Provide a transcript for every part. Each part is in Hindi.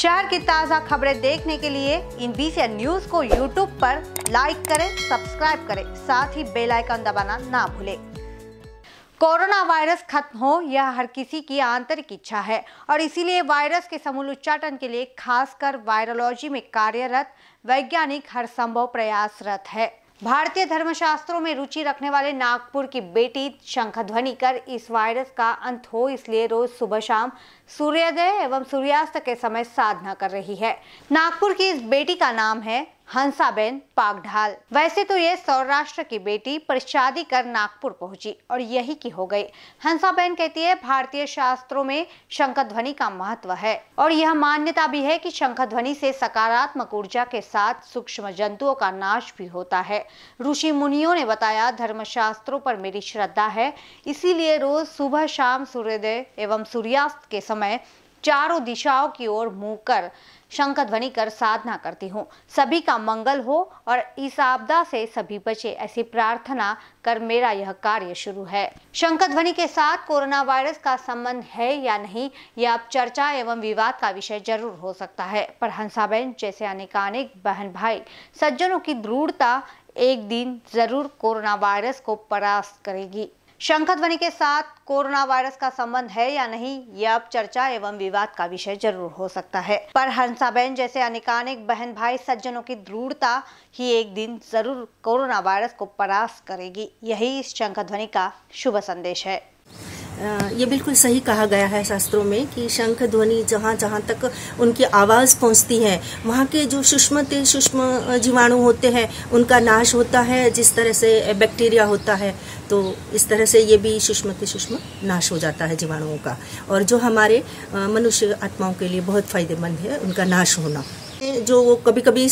शहर की ताज़ा खबरें देखने के लिए इन बीसी न्यूज को यूट्यूब पर लाइक करें सब्सक्राइब करें साथ ही बेल आइकन दबाना ना भूलें कोरोना वायरस खत्म हो यह हर किसी की आंतरिक इच्छा है और इसीलिए वायरस के समूल उच्चाटन के लिए खासकर वायरोलॉजी में कार्यरत वैज्ञानिक हर संभव प्रयासरत है भारतीय धर्मशास्त्रों में रुचि रखने वाले नागपुर की बेटी शंखध्वनि कर इस वायरस का अंत हो इसलिए रोज सुबह शाम सूर्योदय एवं सूर्यास्त के समय साधना कर रही है नागपुर की इस बेटी का नाम है हंसाबेन पागढाल वैसे तो ये सौराष्ट्र की बेटी पर शादी कर नागपुर पहुंची और यही की हो गई हंसाबेन कहती है भारतीय शास्त्रों में शंकर ध्वनि का महत्व है और यह मान्यता भी है कि शंकर ध्वनि से सकारात्मक ऊर्जा के साथ सूक्ष्म जंतुओं का नाश भी होता है ऋषि मुनियों ने बताया धर्म शास्त्रों पर मेरी श्रद्धा है इसीलिए रोज सुबह शाम सूर्योदय एवं सूर्यास्त के समय चारों दिशाओं की ओर मुंह कर शंख ध्वनि कर साधना करती हूँ सभी का मंगल हो और इस आपदा से सभी बचे ऐसी प्रार्थना कर मेरा यह कार्य शुरू है शंख ध्वनि के साथ कोरोना वायरस का संबंध है या नहीं यह अब चर्चा एवं विवाद का विषय जरूर हो सकता है पर हंसाबेन जैसे अनेकानेक बहन भाई सज्जनों की दृढ़ता एक दिन जरूर कोरोना वायरस को परास्त करेगी शंख ध्वनि के साथ कोरोना वायरस का संबंध है या नहीं यह अब चर्चा एवं विवाद का विषय जरूर हो सकता है पर हंसाबेन जैसे अनेकानेक बहन भाई सज्जनों की दृढ़ता ही एक दिन जरूर कोरोना वायरस को परास्त करेगी यही इस शंख ध्वनि का शुभ संदेश है ये बिल्कुल सही कहा गया है शास्त्रों में कि शंख ध्वनि जहाँ जहाँ तक उनकी आवाज़ पहुँचती है वहाँ के जो सूक्ष्म सूक्ष्म जीवाणु होते हैं उनका नाश होता है जिस तरह से बैक्टीरिया होता है तो इस तरह से ये भी सूक्ष्म सूक्ष्म नाश हो जाता है जीवाणुओं का और जो हमारे मनुष्य आत्माओं के लिए बहुत फ़ायदेमंद है उनका नाश होना के जो वो कभी कभी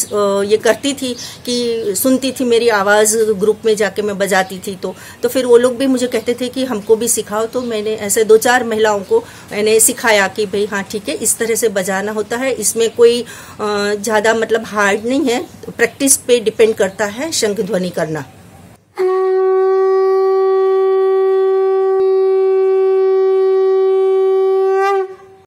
ये करती थी कि सुनती थी मेरी आवाज़ ग्रुप में जाके मैं बजाती थी तो तो फिर वो लोग भी मुझे कहते थे कि हमको भी सिखाओ तो मैंने ऐसे दो चार महिलाओं को मैंने सिखाया कि भाई हाँ ठीक है इस तरह से बजाना होता है इसमें कोई ज़्यादा मतलब हार्ड नहीं है प्रैक्टिस पे डिपेंड करता है शंख ध्वनि करना